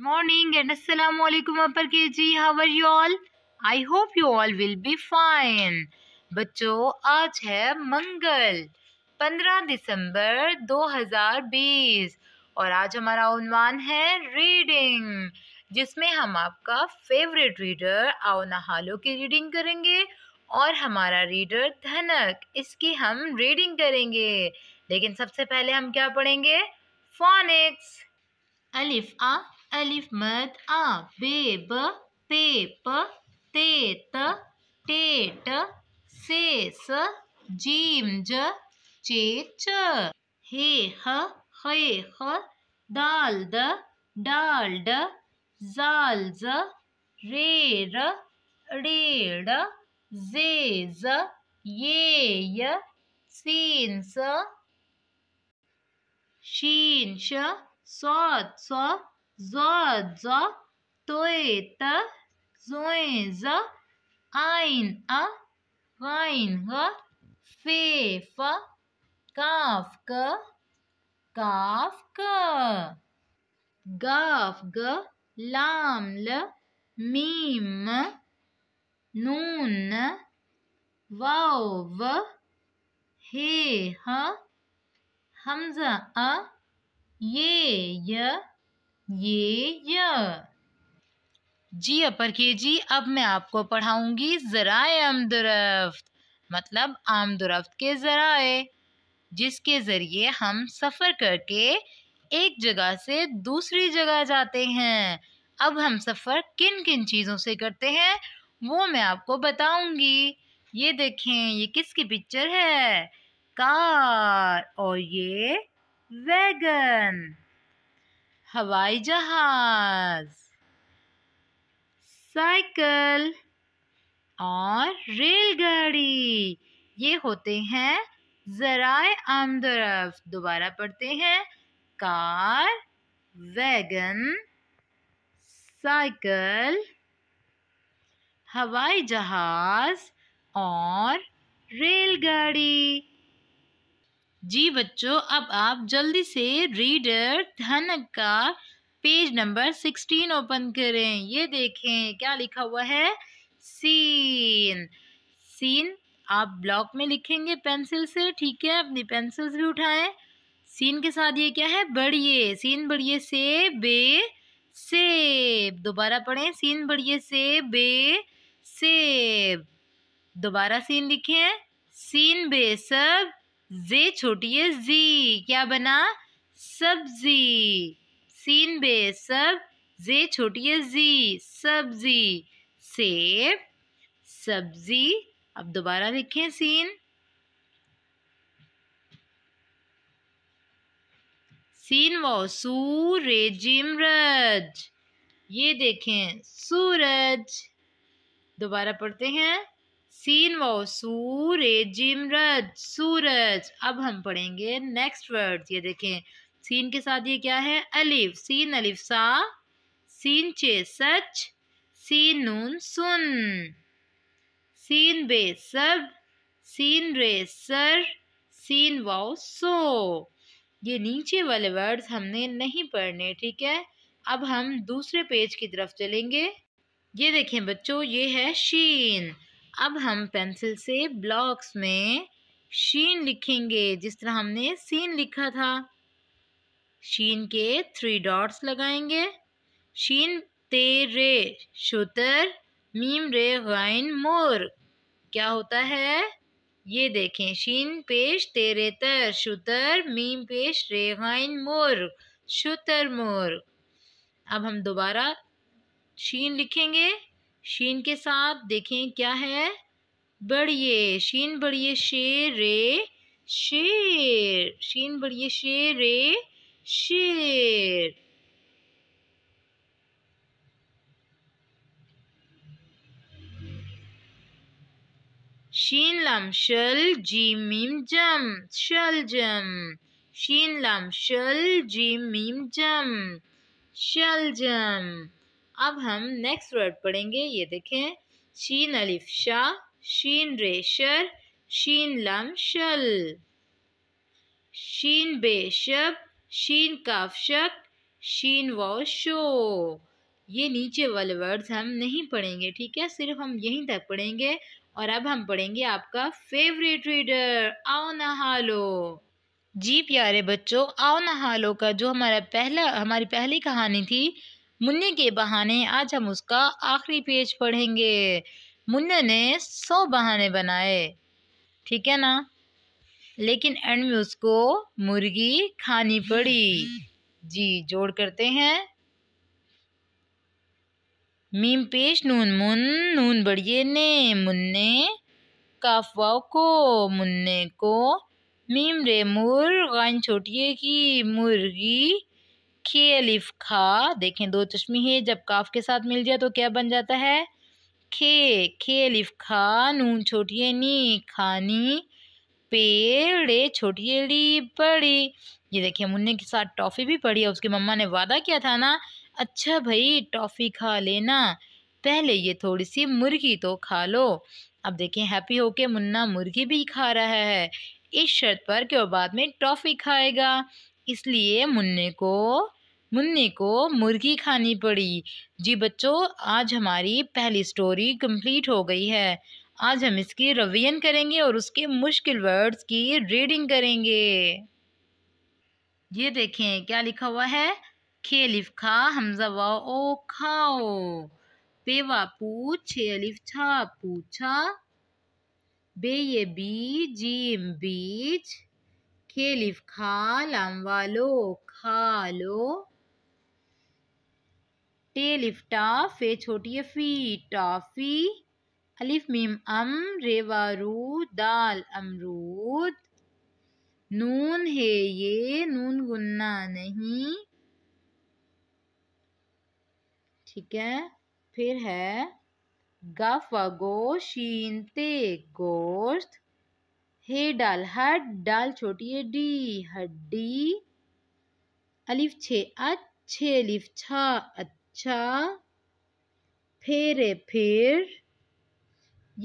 morning and assalamu upper K G how are you all I hope you all will be fine बच्चों आज है मंगल 15 दिसंबर 2020 और आज हमारा उन्वान है रीडिंग जिसमें हम आपका फेवरेट रीडर आओना हालो की रीडिंग करेंगे और हमारा रीडर धनक इसकी हम रीडिंग करेंगे लेकिन सबसे पहले हम क्या पढ़ेंगे फोनिक्स अलिफ आ अलिफ मद आ बेब पेप तेत टेट सेस जीम ज चेच हे ह हे ह दाल द डाल जाल ज रेड जेज ये सीन्स सीन स शीन zod, zo, toe, te, zoe, ze, ein, a, wein, he, fe, fe, kaf, ke, kaf, ke, gaf, ge, lam, le, mim, noon, वाव व हे ह हमजा अ ये य ये य जी अपर के जी अब मैं आपको पढ़ाऊंगी ज़राए आमदरफ्त मतलब आमदरफ्त के ज़राए जिसके ज़रिए हम सफ़र करके एक जगह से दूसरी जगह जाते हैं अब हम सफ़र किन किन चीज़ों से करते हैं वो मैं आपको बताऊंगी ये देखें ये किसकी पिक्चर है कार और ये वैगन हवाई जहाज साइकिल और रेलगाड़ी ये होते हैं जराए आमदरफ दोबारा पढ़ते हैं कार वैगन साइकिल हवाई जहाज और रेलगाड़ी जी बच्चों अब आप जल्दी से रीडर धनक का पेज नंबर सिक्सटीन ओपन करें ये देखें क्या लिखा हुआ है सीन सीन आप ब्लॉक में लिखेंगे पेंसिल से ठीक है अपनी पेंसिल्स भी उठाएं सीन के साथ ये क्या है बढ़िए सीन बढ़िए से बे सेब दोबारा पढ़ें सीन बढ़िए से बे सेब दोबारा सीन लिखें सीन बे सब जे छोटी है जी क्या बना सब्जी सीन बे सब जे छोटी है जी सब्जी सेब सब्जी अब दोबारा लिखें सीन सीन वो सूरजिम रज ये देखें सूरज दोबारा पढ़ते हैं सीन वो सूर्य जिमरज सूरज अब हम पढ़ेंगे नेक्स्ट वर्ड ये देखें सीन के साथ ये क्या है अलिफ सीन अलिफ सा सीन चे सच सीन नून सुन सीन बे सब सीन रे सर सीन वाओ सो ये नीचे वाले वर्ड्स हमने नहीं पढ़ने ठीक है अब हम दूसरे पेज की तरफ चलेंगे ये देखें बच्चों ये है शीन अब हम पेंसिल से ब्लॉक्स में शीन लिखेंगे जिस तरह हमने सीन लिखा था शीन के थ्री डॉट्स लगाएंगे शीन ते रे शुतर मीम रे गाइन मोर क्या होता है ये देखें शीन पेश तेरे तर शुतर मीम पेश रे गाइन मोर शुतर मोर अब हम दोबारा शीन लिखेंगे शीन के साथ देखें क्या है बढ़िए शीन बढ़िए शेर रे शेर शीन बढ़िए शेर रे शेर शीन लम शल जी मीम जम शल जम शीन लम शल जी मीम जम शल जम अब हम नेक्स्ट वर्ड पढ़ेंगे ये देखें शीन अलिफ शाह शीन रेशर शीन लम शल शीन बेशब शीन काफशक शीन व शो ये नीचे वाले वर्ड्स हम नहीं पढ़ेंगे ठीक है सिर्फ हम यहीं तक पढ़ेंगे और अब हम पढ़ेंगे आपका फेवरेट रीडर आओ नहा लो जी प्यारे बच्चों आओ नहा लो का जो हमारा पहला हमारी पहली कहानी थी मुन्ने के बहाने आज हम उसका आखिरी पेज पढ़ेंगे मुन्ने ने सौ बहाने बनाए ठीक है ना लेकिन एंड में उसको मुर्गी खानी पड़ी जी जोड़ करते हैं मीम पेश नून मुन नून बढ़िए ने मुन्ने काफवाओ को मुन्ने को मीम रे मुर गाइन छोटिए की मुर्गी के अलिफ खा देखें दो चश्मी है जब काफ के साथ मिल जाए तो क्या बन जाता है खे खे अलिफ खा नून छोटी नी खानी पेड़े छोटी एड़ी बड़ी ये देखिए मुन्ने के साथ टॉफ़ी भी पड़ी है उसके मम्मा ने वादा किया था ना अच्छा भाई टॉफ़ी खा लेना पहले ये थोड़ी सी मुर्गी तो खा लो अब देखें हैप्पी होके मुन्ना मुर्गी भी खा रहा है इस शर्त पर कि बाद में टॉफ़ी खाएगा इसलिए मुन्ने को मुन्ने को मुर्गी खानी पड़ी जी बच्चों आज हमारी पहली स्टोरी कंप्लीट हो गई है आज हम इसकी रिवीजन करेंगे और उसके मुश्किल वर्ड्स की रीडिंग करेंगे ये देखें क्या लिखा हुआ है खे अलिफ खा हमजा वाह ओ खाओ पेवा पूछ छे अलिफ छा पूछा बे ये बी जी बीच के लिफ खा लाम वालो खा लो टे लिफ टाफ ए छोटी फी टाफी अलिफ मीम अम रेवा रू दाल अमरूद नून है ये नून गुन्ना नहीं ठीक है फिर है गफ गो शीनते गोश्त हे डाल हड डाल छोटी है डी हड्डी अलिफ छे अच्छे अलिफ छा अच्छा फिर फिर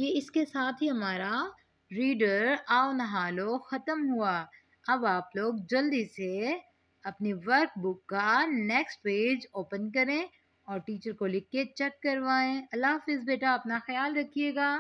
ये इसके साथ ही हमारा रीडर आओ लो ख़त्म हुआ अब आप लोग जल्दी से अपनी वर्क बुक का नेक्स्ट पेज ओपन करें और टीचर को लिख के चेक करवाएं अल्लाह हाफिज़ बेटा अपना ख्याल रखिएगा